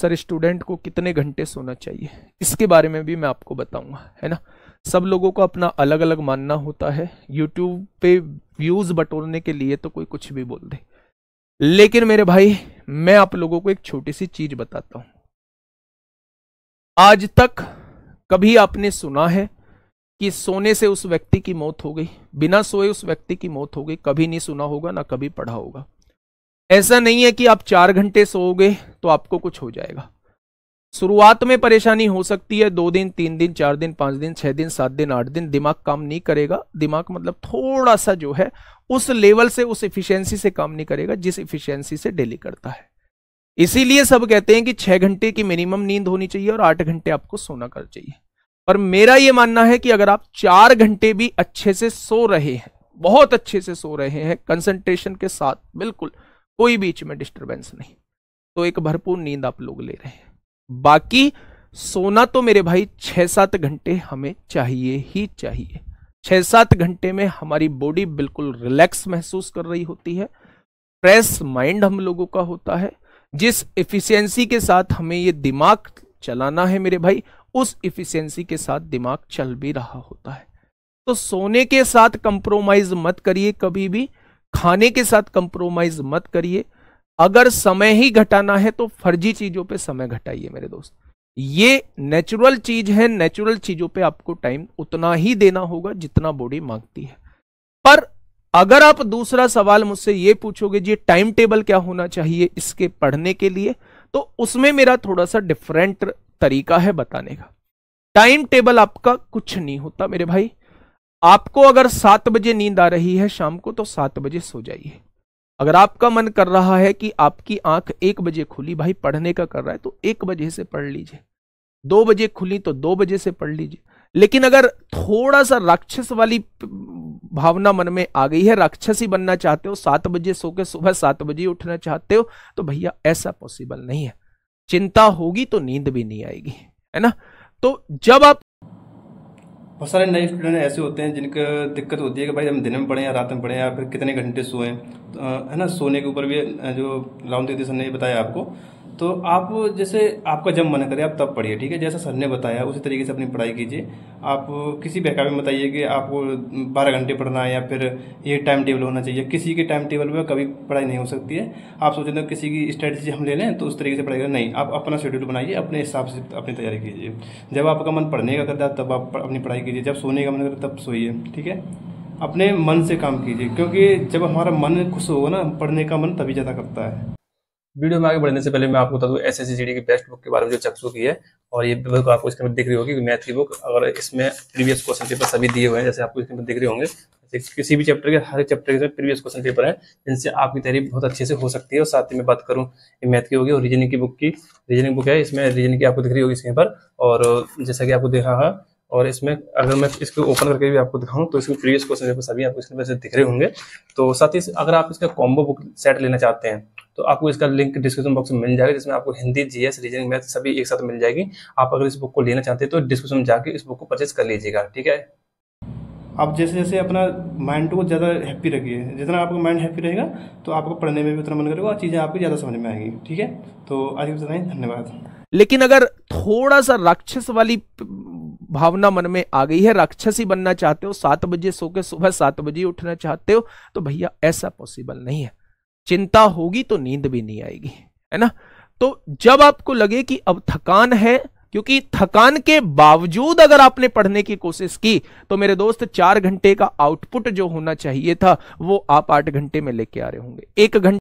Sir student को कितने घंटे सोना चाहिए इसके बारे में भी मैं आपको बताऊंगा है ना सब लोगों को अपना अलग अलग मानना होता है यूट्यूब पे व्यूज़ बटोरने के लिए तो कोई कुछ भी बोल दे लेकिन मेरे भाई मैं आप लोगों को एक छोटी सी चीज़ बताता हूं आज तक कभी आपने सुना है कि सोने से उस व्यक्ति की मौत हो गई बिना सोए उस व्यक्ति की मौत हो गई कभी नहीं सुना होगा ना कभी पढ़ा होगा ऐसा नहीं है कि आप चार घंटे सोओगे तो आपको कुछ हो जाएगा शुरुआत में परेशानी हो सकती है दो दिन तीन दिन चार दिन पांच दिन छह दिन सात दिन आठ दिन दिमाग काम नहीं करेगा दिमाग मतलब थोड़ा सा जो है उस लेवल से उस इफिशियंसी से काम नहीं करेगा जिस इफिशियंसी से डेली करता है इसीलिए सब कहते हैं कि छह घंटे की मिनिमम नींद होनी चाहिए और आठ घंटे आपको सोना कर चाहिए पर मेरा ये मानना है कि अगर आप चार घंटे भी अच्छे से सो रहे हैं बहुत अच्छे से सो रहे हैं कंसंट्रेशन के साथ बिल्कुल कोई बीच में डिस्टरबेंस नहीं तो एक भरपूर नींद आप लोग ले रहे हैं बाकी सोना तो मेरे भाई छः सात घंटे हमें चाहिए ही चाहिए छः सात घंटे में हमारी बॉडी बिल्कुल रिलैक्स महसूस कर रही होती है फ्रेश माइंड हम लोगों का होता है जिस इफिशियंसी के साथ हमें ये दिमाग चलाना है मेरे भाई उस इफिशियंसी के साथ दिमाग चल भी रहा होता है तो सोने के साथ कंप्रोमाइज मत करिए कभी भी खाने के साथ कंप्रोमाइज मत करिए अगर समय ही घटाना है तो फर्जी चीजों पे समय घटाइए मेरे दोस्त ये नेचुरल चीज है नेचुरल चीजों पे आपको टाइम उतना ही देना होगा जितना बॉडी मांगती है पर अगर आप दूसरा सवाल मुझसे ये पूछोगे जी टाइम टेबल क्या होना चाहिए इसके पढ़ने के लिए तो उसमें मेरा थोड़ा सा डिफरेंट तरीका है बताने का टाइम टेबल आपका कुछ नहीं होता मेरे भाई आपको अगर सात बजे नींद आ रही है शाम को तो सात बजे सो जाइए अगर आपका मन कर रहा है कि आपकी आंख एक बजे खुली भाई पढ़ने का कर रहा है तो एक बजे से पढ़ लीजिए दो बजे खुली तो दो बजे से पढ़ लीजिए लेकिन अगर थोड़ा सा राक्षस वाली भावना मन में आ गई है राक्षस ही बनना चाहते हो सात बजे सो के सुबह सात बजे उठना चाहते हो तो भैया ऐसा पॉसिबल नहीं है चिंता होगी तो नींद भी नहीं आएगी है ना तो जब आप बहुत सारे नए स्टूडेंट ऐसे होते हैं जिनको दिक्कत होती है कि भाई हम दिन में पढ़ें या रात में पढ़ें या फिर कितने घंटे सोएं तो, है ना सोने के ऊपर भी जो राहुल सर ने बताया आपको तो आप जैसे आपका जब मन करे आप तब पढ़िए ठीक है जैसा सर ने बताया उसी तरीके से अपनी पढ़ाई कीजिए आप किसी बहका में बताइए कि आपको बारह घंटे पढ़ना है या फिर ये टाइम टेबल होना चाहिए किसी के टाइम टेबल पर कभी पढ़ाई नहीं हो सकती है आप सोचते हो किसी की स्ट्रेटजी हम ले लें तो उस तरीके से पढ़ाई करें नहीं आप अपना शेड्यूल बनाइए अपने हिसाब से अपनी तैयारी कीजिए जब आपका मन पढ़ने का करता है तब आप अपनी पढ़ाई कीजिए जब सोने का मन करता तब सोइए ठीक है अपने मन से काम कीजिए क्योंकि जब हमारा मन खुश होगा ना पढ़ने का मन तभी ज़्यादा करता है वीडियो में आगे बढ़ने से पहले मैं आपको बता दूँ एस एस सी की बेस्ट बुक के बारे में जो चक्सू की है और ये बुक आपको इसके अंदर दिख रही होगी मैथ की बुक अगर इसमें प्रीवियस क्वेश्चन पेपर सभी दिए हुए हैं जैसे आपको इसके अंदर दिख रहे होंगे किसी भी चैप्टर के हर चैप्टर के प्रीवियस क्वेश्चन पेपर है जिनसे आपकी तैयारी बहुत अच्छे से हो सकती है और साथ ही मैं बात करूँ मैथ की होगी और रीजनिंग की बुक की रीजनिंग बुक है इसमें रीजनिंग की आपको दिख रही होगी इसके पर और जैसा कि आपको देखा है और इसमें अगर मैं इसको ओपन करके भी आपको दिखाऊं तो इसमें प्रीवियस क्वेश्चन पेपर सभी आपको इसके से दिख रहे होंगे तो साथ ही अगर आप इसका कॉम्बो बुक सेट लेना चाहते हैं तो आपको इसका लिंक डिस्क्रिप्शन बॉक्स में मिल जाएगा जिसमें आपको हिंदी जीएस रीजनिंग मैथ सभी एक साथ मिल जाएगी आप अगर इस बुक को लेना चाहते हैं तो डिस्क्रिप्शन में जाकर इस बुक को परचेज कर लीजिएगा ठीक है आप जैसे जैसे अपना माइंड को ज़्यादा हैप्पी रखिए है। जितना आपका माइंड हैप्पी रहेगा तो आपको पढ़ने में भी उतना मन करेगा और चीज़ें आपको ज़्यादा समझ में आएगी ठीक है तो आज के इतना धन्यवाद लेकिन अगर थोड़ा सा राक्षस वाली भावना मन में आ गई है राक्षस ही बनना चाहते हो सात बजे सो के सुबह सात बजे उठना चाहते हो तो भैया ऐसा पॉसिबल नहीं है चिंता होगी तो नींद भी नहीं आएगी है ना तो जब आपको लगे कि अब थकान है क्योंकि थकान के बावजूद अगर आपने पढ़ने की कोशिश की तो मेरे दोस्त चार घंटे का आउटपुट जो होना चाहिए था वो आप आठ घंटे में लेके आ रहे होंगे एक घंटे